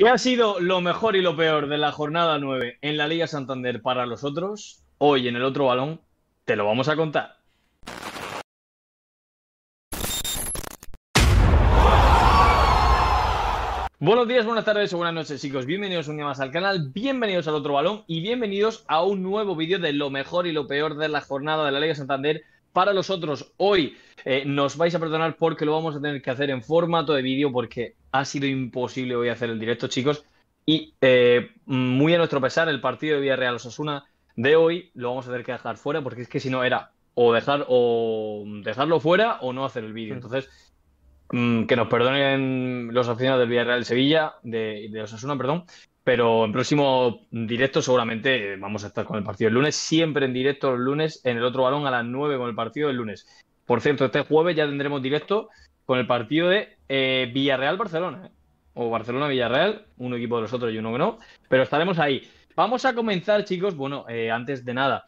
¿Qué ha sido lo mejor y lo peor de la jornada 9 en la Liga Santander para los otros? Hoy en el otro balón te lo vamos a contar. Buenos días, buenas tardes o buenas noches chicos, bienvenidos un día más al canal, bienvenidos al otro balón y bienvenidos a un nuevo vídeo de lo mejor y lo peor de la jornada de la Liga Santander para los otros hoy eh, nos vais a perdonar porque lo vamos a tener que hacer en formato de vídeo porque ha sido imposible hoy hacer el directo, chicos. Y eh, muy a nuestro pesar, el partido de Villarreal Osasuna de hoy lo vamos a tener que dejar fuera porque es que si no era o dejar o dejarlo fuera o no hacer el vídeo. Mm. Entonces, mm, que nos perdonen los aficionados del Villarreal Sevilla, de, de Osasuna, perdón, pero en próximo directo seguramente vamos a estar con el partido del lunes, siempre en directo el lunes, en el otro balón a las 9 con el partido del lunes. Por cierto, este jueves ya tendremos directo con el partido de eh, Villarreal-Barcelona, ¿eh? o Barcelona-Villarreal, un equipo de los otros y uno que no, pero estaremos ahí. Vamos a comenzar, chicos, bueno, eh, antes de nada,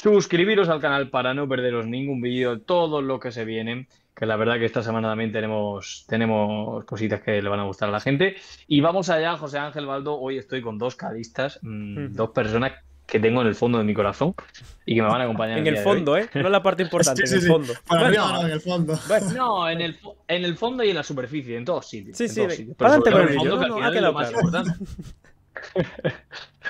suscribiros al canal para no perderos ningún vídeo, de todo lo que se viene, que la verdad que esta semana también tenemos, tenemos cositas que le van a gustar a la gente. Y vamos allá, José Ángel Baldo, hoy estoy con dos cadistas, mm, dos personas que tengo en el fondo de mi corazón y que me van a acompañar. en el, fondo, ¿eh? No es la parte importante, en el fondo. no, en el fondo. en el, fondo y en la superficie, en todos sitios. Sí, sí, el fondo, que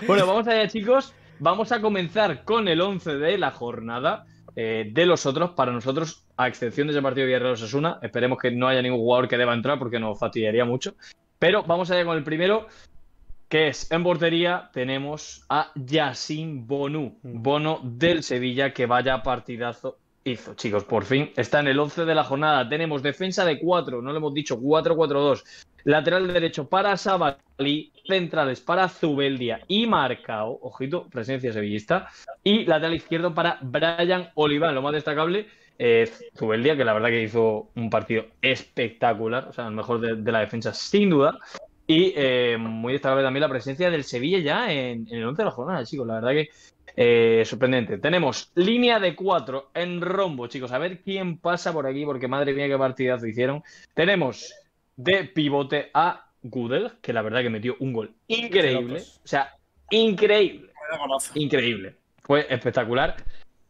bueno, vamos allá, chicos. Vamos a comenzar con el 11 de la jornada. Eh, de los otros, para nosotros, a excepción de ese partido Villarreal una esperemos que no haya ningún jugador que deba entrar porque nos fastidiaría mucho. Pero vamos allá con el primero, que es en portería tenemos a Yacine Bonu, mm. Bono del Sevilla, que vaya partidazo hizo, chicos, por fin. Está en el 11 de la jornada. Tenemos defensa de 4, no lo hemos dicho, 4-4-2 lateral derecho para Sabalí, centrales para Zubeldia y Marcao, ojito, presencia sevillista, y lateral izquierdo para Brian Oliván, lo más destacable. es eh, Zubeldia, que la verdad que hizo un partido espectacular, o sea, el mejor de, la defensa sin duda. Y eh, muy destacable también la presencia del Sevilla ya en, el 11 de la jornada, chicos. La verdad que eh, sorprendente. Tenemos línea de cuatro en rombo, chicos. A ver quién pasa por aquí, porque madre mía, qué partidazo hicieron. Tenemos de pivote a Goodell, que la verdad que metió un gol increíble. O sea, increíble. Increíble. Fue espectacular.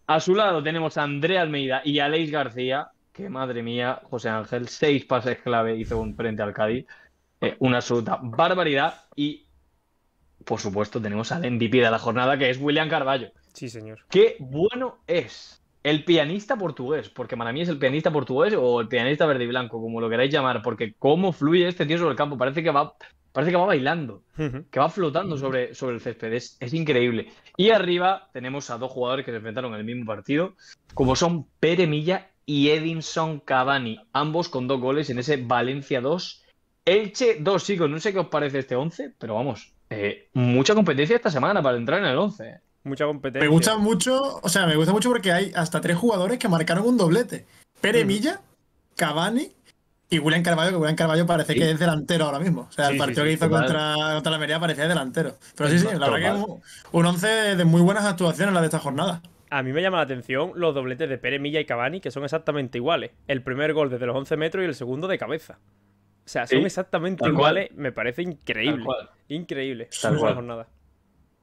A su lado tenemos a Andrea Almeida y a Leis García, que madre mía, José Ángel, seis pases clave hizo un frente al Cádiz. Eh, una absoluta barbaridad. Y, por supuesto, tenemos al MVP de la jornada, que es William Carballo. Sí, señor. Qué bueno es. El pianista portugués, porque para mí es el pianista portugués o el pianista verde y blanco, como lo queráis llamar, porque cómo fluye este tío sobre el campo, parece que va, parece que va bailando, que va flotando sobre, sobre el césped, es, increíble. Y arriba tenemos a dos jugadores que se enfrentaron en el mismo partido, como son Pere Milla y Edinson Cavani, ambos con dos goles en ese Valencia 2, Elche 2, chicos, no sé qué os parece este 11, pero vamos, eh, mucha competencia esta semana para entrar en el 11. Mucha competencia. Me gusta mucho, o sea, me gusta mucho porque hay hasta tres jugadores que marcaron un doblete. Pere mm. Milla, Cavani y William Carvalho, que William Carvalho parece que es delantero ahora mismo. O sea, el partido que hizo contra, la Merida parecía delantero. Pero sí, sí, la verdad que es un, 11 de muy buenas actuaciones la de esta jornada. A mí me llama la atención los dobletes de Pere Milla y Cavani, que son exactamente iguales. El primer gol desde los 11 metros y el segundo de cabeza. O sea, son exactamente iguales. Me parece increíble. Increíble. Tal jornada.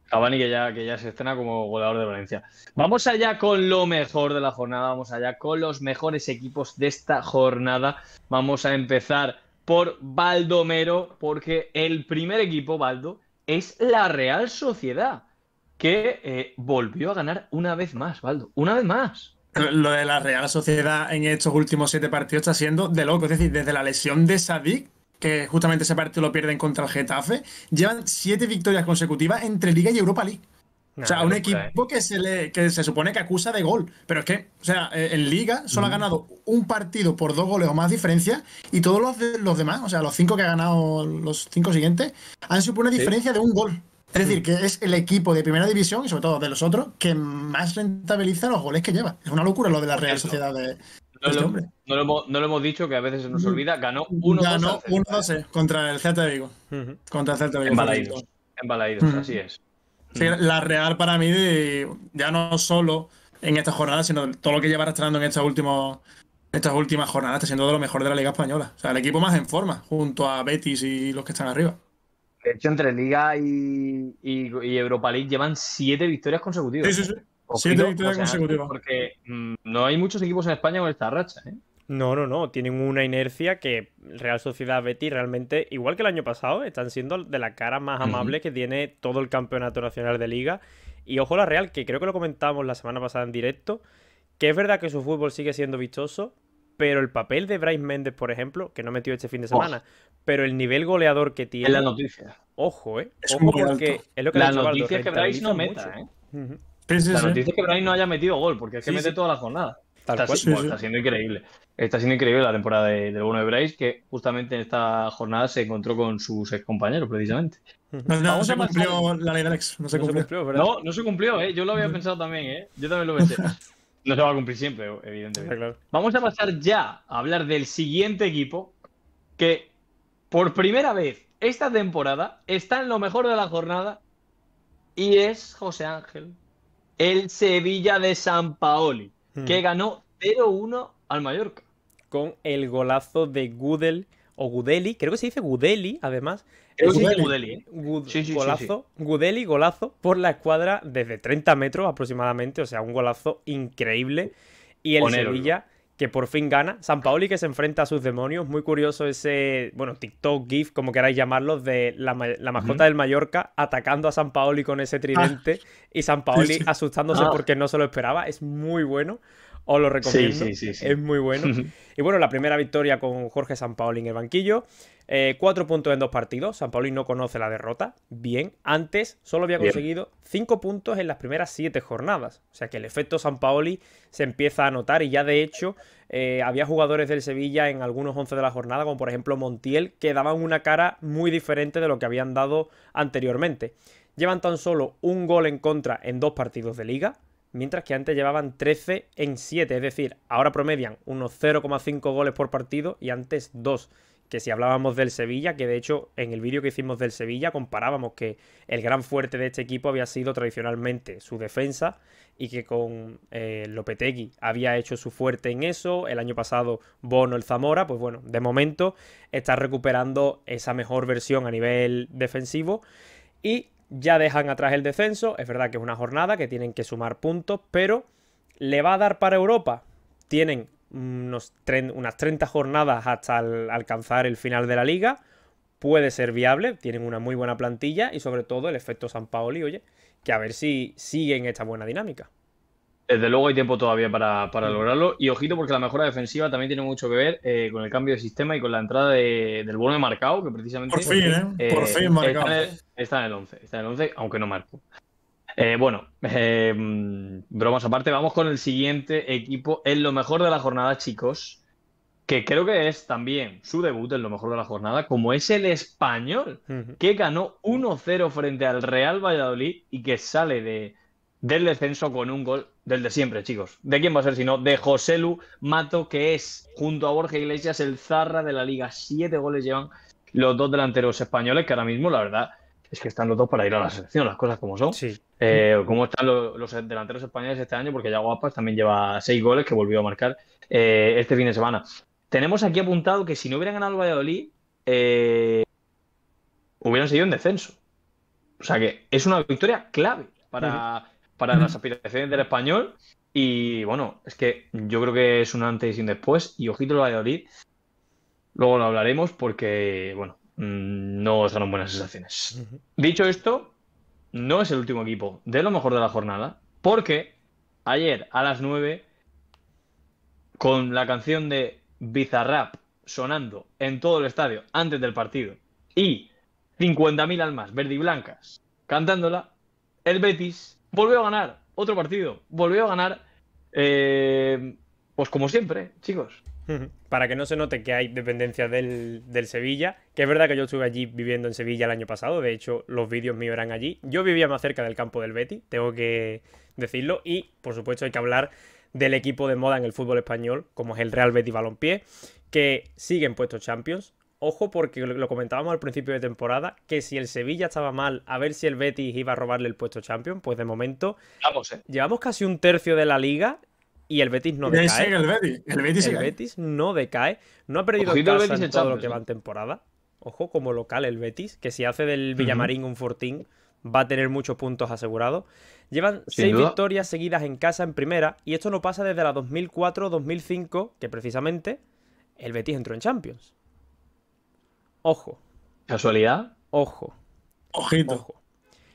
Cavani que ya, que ya se estrena como goleador de Valencia. Vamos allá con lo mejor de la jornada, vamos allá con los mejores equipos de esta jornada. Vamos a empezar por Baldomero, porque el primer equipo, Baldo, es la Real Sociedad, que eh, volvió a ganar una vez más, Baldo, una vez más lo de la Real Sociedad en estos últimos siete partidos está siendo de loco. Es decir, desde la lesión de Sadik que justamente ese partido lo pierden contra el Getafe, llevan siete victorias consecutivas entre Liga y Europa League. o sea, un equipo que se, le, se supone que acusa de gol. Pero es que, o sea, eh, en Liga solo ha ganado un partido por dos goles o más diferencia y todos los, los demás, o sea, los cinco que ha ganado, los cinco siguientes, han supuesto una diferencia de un gol. Es mm. decir, que es el equipo de primera división y sobre todo de los otros que más rentabiliza los goles que lleva. Es una locura lo de la Real Sociedad de, este no, lo, hemos, dicho, que a veces se nos olvida. Ganó 1-2. Ganó 1-2 contra el Celta Vigo. Contra el Celta Vigo. Embalaídos. así es. la Real para mí, ya no solo en esta jornada, sino todo lo que lleva arrastrando en estas últimos, estas últimas jornadas, está siendo de lo mejor de la Liga Española. O sea, el equipo más en forma, junto a Betis y los que están arriba. De hecho, entre Liga y, y, y Europa League llevan siete victorias consecutivas. Sí, sí, sí. Porque mm, no hay muchos equipos en España con esta racha, ¿eh? No, no, no. Tienen una inercia que Real Sociedad Betis realmente, igual que el año pasado, están siendo de la cara más amable que tiene todo el campeonato nacional de liga. Y ojo la Real, que creo que lo comentamos la semana pasada en directo, que es verdad que su fútbol sigue siendo vistoso, pero el papel de Bryce Méndez, por ejemplo, que no metió este fin de semana, pero el nivel goleador que tiene... Es la noticia. Ojo, ¿eh? es que la noticia es que Bryce no meta, ¿eh? la noticia es que Brian no haya metido gol, porque es que mete toda la jornada. Tal está, cual, está siendo increíble. Está siendo increíble la temporada de, del bueno de que justamente en esta jornada se encontró con sus excompañeros, precisamente. No, no, se cumplió la ley de Alex. No se cumplió. Se no, no se cumplió, ¿eh? Yo lo había pensado también, ¿eh? Yo también lo pensé. No se va a cumplir siempre, evidentemente. Vamos a pasar ya a hablar del siguiente equipo que, por primera vez esta temporada, está en lo mejor de la jornada y es José Ángel el Sevilla de San Paoli, que ganó 0-1 al Mallorca. Con el golazo de Gudel o Gudeli, creo que se dice Gudeli, además. Creo Gudeli, Gudeli ¿eh? sí, sí, golazo, Gudeli, golazo por la escuadra desde 30 metros aproximadamente, o sea, un golazo increíble. Y el Sevilla que por fin gana. San Paoli que se enfrenta a sus demonios. Muy curioso ese, bueno, TikTok, GIF, como queráis llamarlo, de la, la mascota del Mallorca atacando a San Paoli con ese tridente ah. y San Paoli asustándose ah. porque no se lo esperaba. Es muy bueno. Os lo recomiendo. es muy bueno. y bueno, la primera victoria con Jorge Sampaoli en el banquillo. Eh, cuatro puntos en dos partidos. San Sampaoli no conoce la derrota. Bien. Antes solo había conseguido cinco puntos en las primeras siete jornadas. O sea que el efecto San Sampaoli se empieza a notar. Y ya de hecho, eh, había jugadores del Sevilla en algunos once de la jornada, como por ejemplo Montiel, que daban una cara muy diferente de lo que habían dado anteriormente. Llevan tan solo un gol en contra en dos partidos de liga mientras que antes llevaban 13 en 7, es decir, ahora promedian unos 0,5 goles por partido y antes 2. Que si hablábamos del Sevilla, que de hecho en el vídeo que hicimos del Sevilla comparábamos que el gran fuerte de este equipo había sido tradicionalmente su defensa y que con eh, Lopetegui había hecho su fuerte en eso. El año pasado Bono el Zamora, pues bueno, de momento está recuperando esa mejor versión a nivel defensivo. Y ya dejan atrás el descenso. Es verdad que es una jornada que tienen que sumar puntos, pero le va a dar para Europa. Tienen unos unas 30 jornadas hasta alcanzar el final de la liga. Puede ser viable, tienen una muy buena plantilla y sobre todo el efecto San Paoli, oye, que a ver si siguen esta buena dinámica. Desde luego hay tiempo todavía para, lograrlo. Y ojito, porque la mejora defensiva también tiene mucho que ver eh, con el cambio de sistema y con la entrada del bono de marcado, que precisamente. Por fin, ¿eh? eh Por fin marcado. Está en, el, 11, está en el 11, aunque no marco. Eh, bueno, bromas aparte, vamos con el siguiente equipo en lo mejor de la jornada, chicos, que creo que es también su debut en lo mejor de la jornada, como es el español, que ganó 1-0 frente al Real Valladolid y que sale de, del descenso con un gol del de siempre, chicos. ¿De quién va a ser sino De José Lu Mato, que es, junto a Borja Iglesias, el zarra de la liga. Siete goles llevan los dos delanteros españoles, que ahora mismo, la verdad, es que están los dos para ir a la selección, las cosas como son. Sí. Eh, cómo están los, delanteros españoles este año, porque ya Guapas también lleva seis goles que volvió a marcar eh, este fin de semana. Tenemos aquí apuntado que si no hubieran ganado el Valladolid, eh, hubieran seguido en descenso. O sea que es una victoria clave para para las aspiraciones del español. Y bueno, es que yo creo que es un antes y un después. Y ojito lo Valladolid. Luego lo hablaremos porque, bueno, mm, no son buenas sensaciones. Dicho esto, no es el último equipo de lo mejor de la jornada. Porque ayer a las 9, con la canción de Bizarrap sonando en todo el estadio antes del partido y 50.000 almas verde y blancas cantándola, el Betis volvió a ganar otro partido, volvió a ganar, eh, pues como siempre, chicos. Para que no se note que hay dependencia del, Sevilla, que es verdad que yo estuve allí viviendo en Sevilla el año pasado, de hecho los vídeos míos eran allí, yo vivía más cerca del campo del Betty, tengo que decirlo, y por supuesto hay que hablar del equipo de moda en el fútbol español, como es el Real Betty Balompié, que siguen puestos Champions, Ojo porque lo comentábamos al principio de temporada, que si el Sevilla estaba mal, a ver si el Betis iba a robarle el puesto Champion, pues de momento eh. llevamos casi un tercio de la liga y el Betis no decae. El Betis, no decae, no ha perdido El casa en todo lo que eh. va en temporada. Ojo, como local el Betis, que si hace del Villamarín un fortín, va a tener muchos puntos asegurados. Llevan seis victorias seguidas en casa en primera, y esto no pasa desde la 2004-2005, que precisamente el Betis entró en Champions. Ojo. ¿Casualidad? Ojo. Ojito. Ojo.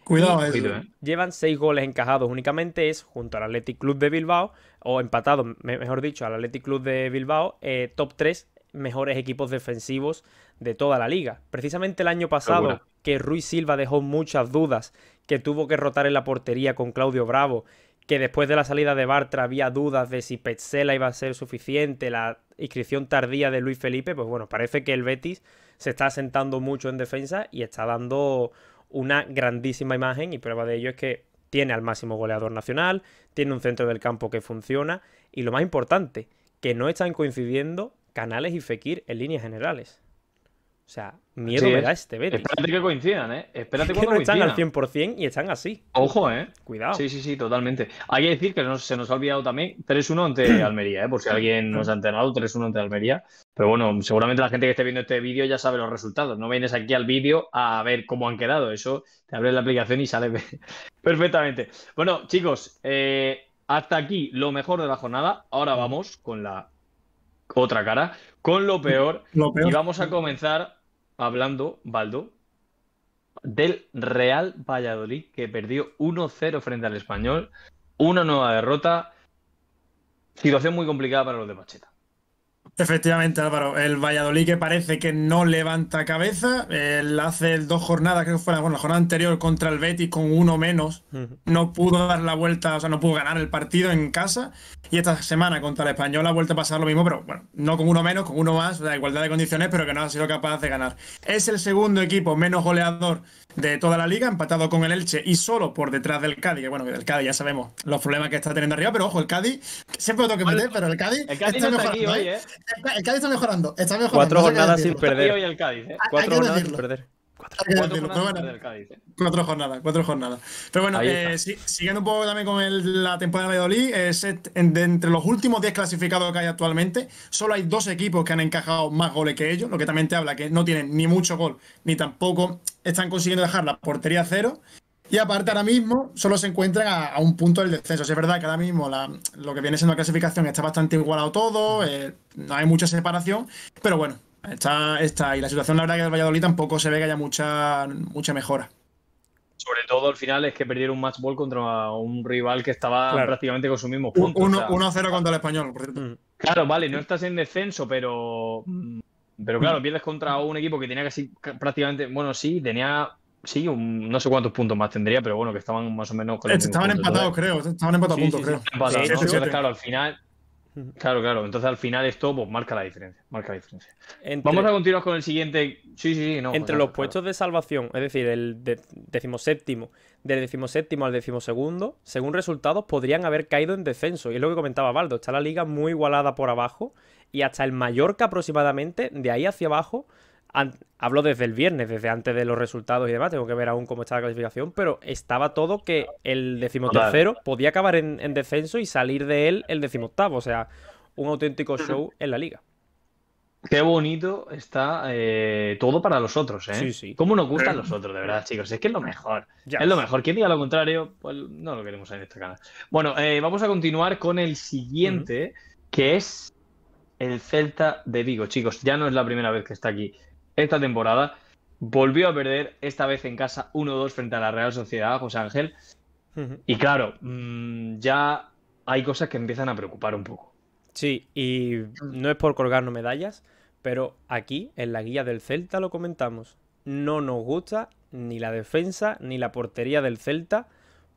Cuidado eh. Llevan seis goles encajados únicamente, es junto al Athletic Club de Bilbao, o empatado, mejor dicho, al Athletic Club de Bilbao, eh, top 3 mejores equipos defensivos de toda la liga. Precisamente el año pasado, que Ruiz Silva dejó muchas dudas, que tuvo que rotar en la portería con Claudio Bravo, que después de la salida de Bartra había dudas de si Petzela iba a ser suficiente, la inscripción tardía de Luis Felipe, pues bueno, parece que el Betis se está asentando mucho en defensa y está dando una grandísima imagen y prueba de ello es que tiene al máximo goleador nacional, tiene un centro del campo que funciona y lo más importante, que no están coincidiendo Canales y Fekir en líneas generales. O sea, miedo era ¿eh? este Betis. Espérate que coincidan, ¿eh? Espérate que cuando no están al 100% y están así. Ojo, ¿eh? Cuidado. Sí, sí, sí, totalmente. Hay que decir que se nos ha olvidado también 3-1 ante Almería, ¿eh? Por si alguien nos ha enterado, 3-1 ante Almería. Pero bueno, seguramente la gente que esté viendo este vídeo ya sabe los resultados. No vienes aquí al vídeo a ver cómo han quedado. Eso te abres la aplicación y sale perfectamente. Bueno, chicos, eh, hasta aquí lo mejor de la jornada. Ahora mm. vamos con la otra cara, con lo peor. Y vamos a comenzar hablando, Baldo, del Real Valladolid, que perdió 1-0 frente al español. Una nueva derrota. Situación muy complicada para los de Pacheta. Efectivamente, Álvaro. El Valladolid que parece que no levanta cabeza. el hace dos jornadas, creo que fue la, jornada anterior contra el Betis con uno menos. No pudo dar la vuelta, o sea, no pudo ganar el partido en casa. Y esta semana contra el Español ha vuelto a pasar lo mismo, pero bueno, no con uno menos, con uno más, la igualdad de condiciones, pero que no ha sido capaz de ganar. Es el segundo equipo menos goleador de toda la liga, empatado con el Elche y solo por detrás del Cádiz. Que bueno, el Cádiz ya sabemos los problemas que está teniendo arriba, pero ojo, el Cádiz, siempre lo tengo que meter, pero el Cádiz, el está no está aquí hoy, ¿eh? el, Cádiz está mejorando. Está mejorando cuatro jornadas sin perder. Cuatro el Cádiz, ¿eh? Cuatro jornadas sin perder. Cuatro, jornadas, cuatro jornadas. Pero bueno, eh, siguiendo un poco también con la temporada de Oli, eh, de entre los últimos diez clasificados que hay actualmente, solo hay dos equipos que han encajado más goles que ellos, lo que también te habla que no tienen ni mucho gol, ni tampoco están consiguiendo dejar la portería cero. Y aparte, ahora mismo solo se encuentran a, un punto del descenso. es verdad que ahora mismo lo que viene siendo la clasificación está bastante igualado todo, eh, no hay mucha separación, pero bueno, está, está y La situación, la verdad, que el Valladolid tampoco se ve que haya mucha, mucha mejora. Sobre todo al final es que perdieron un match ball contra un rival que estaba prácticamente con su mismo punto. 1-0 contra el español, por cierto. Mm. Claro, vale, no estás en descenso, pero. Mm, pero claro, mm. pierdes contra un equipo que tenía casi prácticamente. Bueno, sí, tenía Sí, no sé cuántos puntos más tendría, pero bueno, que estaban más o menos con Estaban empatados, creo. Estaban empatados puntos, creo. claro, al final. Claro, claro. Entonces al final esto pues, marca la diferencia. Marca la diferencia. Vamos a continuar con el siguiente. Sí, sí, sí. Entre pues, los puestos de salvación, es decir, el de decimoséptimo, del decimoséptimo al decimosegundo, según resultados, podrían haber caído en descenso. Y es lo que comentaba Baldo. Está la liga muy igualada por abajo. Y hasta el Mallorca aproximadamente, de ahí hacia abajo, Hablo desde el viernes, desde antes de los resultados y demás. Tengo que ver aún cómo está la clasificación, pero estaba todo que el decimotercero podía acabar en, en descenso y salir de él el decimoctavo. O sea, un auténtico show en la liga. Qué bonito está eh, todo para los otros, ¿eh? Sí, ¿Cómo nos gustan eh. los otros, de verdad, chicos? Es que es lo mejor. Es lo mejor. Quien diga lo contrario, pues no lo queremos en este canal. Bueno, eh, vamos a continuar con el siguiente, que es el Celta de Vigo, chicos. Ya no es la primera vez que está aquí esta temporada. Volvió a perder, esta vez en casa 1-2 frente a la Real Sociedad, José Ángel. Y claro, mm, ya hay cosas que empiezan a preocupar un poco. Sí, y no es por colgarnos medallas, pero aquí, en la guía del Celta, lo comentamos. No nos gusta ni la defensa ni la portería del Celta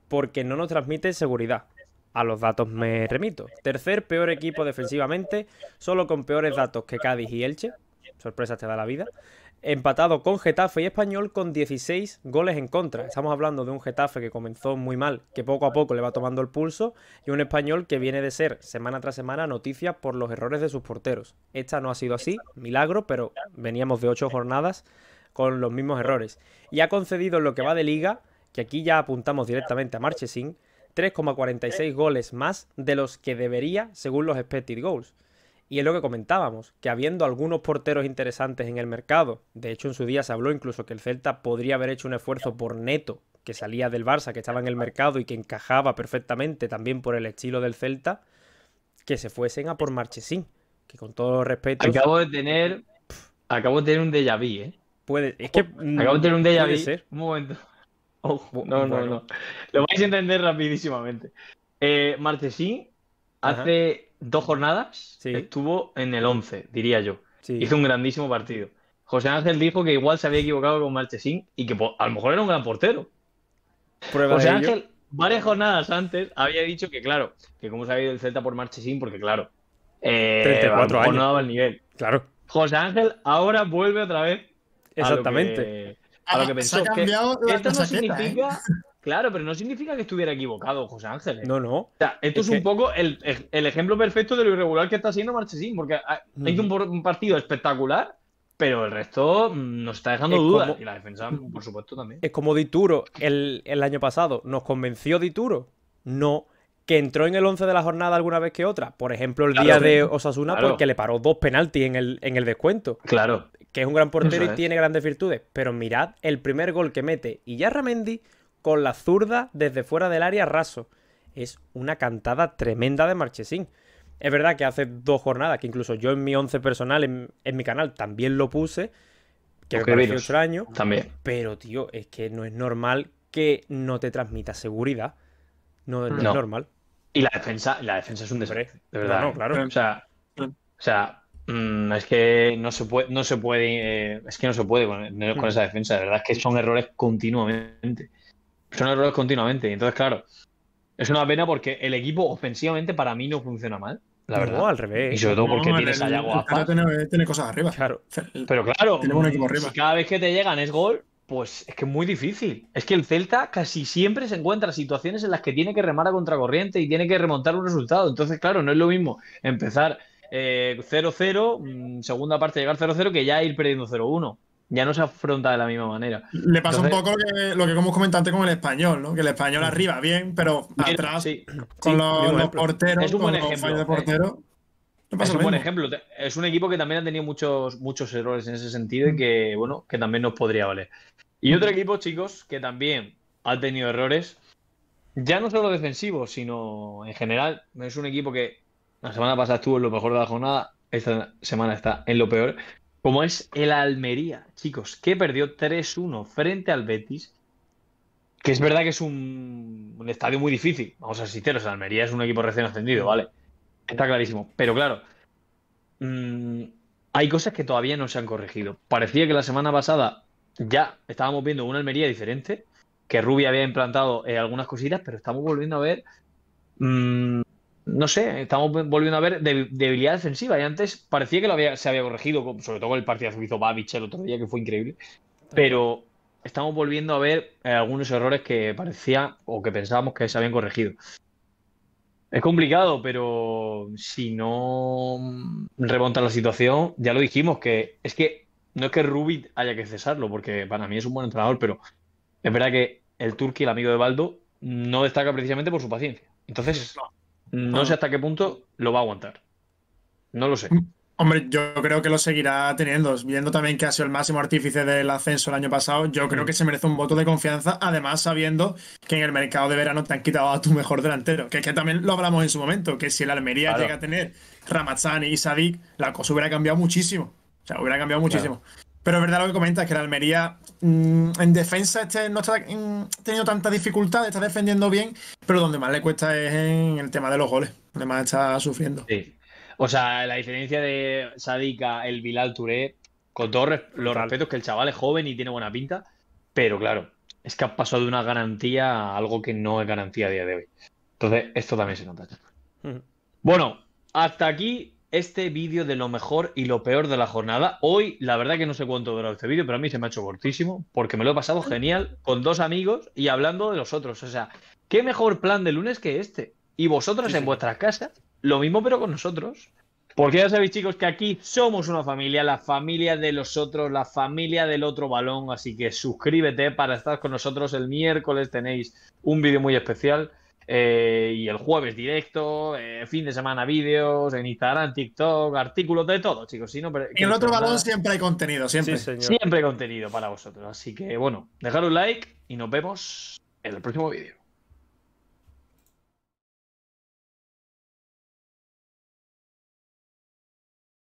porque no nos transmite seguridad. A los datos me remito. Tercer peor equipo defensivamente, solo con peores datos que Cádiz y Elche, Sorpresa te da la vida. Empatado con Getafe y Español con 16 goles en contra. Estamos hablando de un Getafe que comenzó muy mal, que poco a poco le va tomando el pulso, y un Español que viene de ser semana tras semana noticia por los errores de sus porteros. Esta no ha sido así, milagro, pero veníamos de 8 jornadas con los mismos errores. Y ha concedido en lo que va de liga, que aquí ya apuntamos directamente a Marchesin, 3,46 goles más de los que debería según los expected goals. Y es lo que comentábamos, que habiendo algunos porteros interesantes en el mercado, de hecho en su día se habló incluso que el Celta podría haber hecho un esfuerzo por Neto, que salía del Barça, que estaba en el mercado y que encajaba perfectamente también por el estilo del Celta, que se fuesen a por Marchesín, que con todo respeto... Acabo de tener... acabo de tener un déjà vu, ¿eh? Puede... Es que... Acabo de tener un déjà vu. Ser. Un momento. Oh, no, no, no. Lo vais a entender rapidísimamente. Eh, Marchesín Hace dos jornadas estuvo en el 11, diría yo. Hizo un grandísimo partido. José Ángel dijo que igual se había equivocado con Marchesín y que pues, a lo mejor era un gran portero. José Ángel, varias jornadas antes, había dicho que, claro, que como se ha ido el Celta por Marchesín, porque, claro, 34 eh, no daba el nivel. Claro. José Ángel ahora vuelve otra vez. Exactamente. A lo que, ah, a que pensó. esto no significa, ¿eh? Claro, pero no significa que estuviera equivocado, José Ángel. ¿eh? No, no. O sea, esto es, un poco el, ejemplo perfecto de lo irregular que está siendo Marchesín, porque ha, un, partido espectacular, pero el resto mm, nos está dejando duda. dudas. Y la defensa, por supuesto, también. Es como Dituro el, el año pasado. ¿Nos convenció Dituro? No. Que entró en el 11 de la jornada alguna vez que otra. Por ejemplo, el día de Osasuna, porque le paró dos penaltis en el, en el descuento. Claro. Que es un gran portero y tiene grandes virtudes. Pero mirad el primer gol que mete y ya Ramendi con la zurda desde fuera del área raso. Es una cantada tremenda de Marchesín. Es verdad que hace dos jornadas, que incluso yo en mi 11 personal, en, mi canal, también lo puse, que okay, me pareció extraño. También. Pero, tío, es que no es normal que no te transmita seguridad. No, es normal. Y la defensa, la defensa es un desastre, de verdad. ¿eh? claro. O sea, mm, es que no se puede, no se puede eh, es que no se puede con, con hmm. esa defensa, de verdad es que son errores continuamente. Son errores continuamente. Entonces, claro, es una pena porque el equipo ofensivamente para mí no funciona mal. La verdad. al revés. Y sobre todo porque tienes tiene, cosas arriba. Claro. Pero claro, cada vez que te llegan es gol, pues es que es muy difícil. Es que el Celta casi siempre se encuentra situaciones en las que tiene que remar a contracorriente y tiene que remontar un resultado. Entonces, claro, no es lo mismo empezar 0-0, eh, mm, segunda parte llegar 0-0, que ya ir perdiendo 0-1 ya no se afronta de la misma manera. Le pasa un poco lo que, como comentado con el español, ¿no? Que el español arriba bien, pero atrás con los, porteros, es un buen ejemplo, de eh. portero. es un buen ejemplo. Es un equipo que también ha tenido muchos, muchos errores en ese sentido y que, bueno, que también nos podría valer. Y otro equipo, chicos, que también ha tenido errores, ya no solo defensivos, sino en general. Es un equipo que la semana pasada estuvo en lo mejor de la jornada, esta semana está en lo peor como es el Almería, chicos, que perdió 3-1 frente al Betis, que es verdad que es un, estadio muy difícil, vamos a ser sinceros, el Almería es un equipo recién ascendido, ¿vale? Está clarísimo, pero claro, mm, hay cosas que todavía no se han corregido. Parecía que la semana pasada ya estábamos viendo una Almería diferente, que Rubia había implantado eh, algunas cositas, pero estamos volviendo a ver mm, no sé, estamos volviendo a ver debilidad defensiva. Y antes parecía que lo se había corregido, sobre todo con el partido que hizo Babich el otro día, que fue increíble. Pero estamos volviendo a ver eh, algunos errores que parecía o que pensábamos que se habían corregido. Es complicado, pero si no remonta la situación, ya lo dijimos, que es que no es que Rubit haya que cesarlo, porque para mí es un buen entrenador, pero es verdad que el Turki, el amigo de Baldo, no destaca precisamente por su paciencia. Entonces, no sé hasta qué punto lo va a aguantar. No lo sé. Hombre, yo creo que lo seguirá teniendo. Viendo también que ha sido el máximo artífice del ascenso el año pasado, yo creo mm. que se merece un voto de confianza. Además, sabiendo que en el mercado de verano te han quitado a tu mejor delantero. Que es que también lo hablamos en su momento, que si el Almería llega a tener Ramazani y Sadik, la cosa hubiera cambiado muchísimo. O sea, hubiera cambiado muchísimo. Pero es verdad lo que comentas, que la Almería mm, en defensa este no está teniendo tanta dificultad, está defendiendo bien, pero donde más le cuesta es en el tema de los goles, donde más está sufriendo. Sí. O sea, la diferencia de Sadika, el Bilal Touré, con todos los respetos, que el chaval es joven y tiene buena pinta, pero claro, es que ha pasado de una garantía a algo que no es garantía a día de hoy. Entonces, esto también se nota. Bueno, hasta aquí este vídeo de lo mejor y lo peor de la jornada. Hoy, la verdad que no sé cuánto duró este vídeo, pero a mí se me ha hecho cortísimo, porque me lo he pasado genial con dos amigos y hablando de los otros. O sea, qué mejor plan de lunes que este. Y vosotros en vuestra casa, lo mismo pero con nosotros. Porque ya sabéis, chicos, que aquí somos una familia, la familia de los otros, la familia del otro balón. Así que suscríbete para estar con nosotros. El miércoles tenéis un vídeo muy especial. Eh, y el jueves directo, eh, fin de semana vídeos, en Instagram, TikTok, artículos, de todo, chicos. y en otro balón siempre hay contenido, siempre. Siempre hay contenido para vosotros. Así que bueno, dejad un like y nos vemos en el próximo vídeo.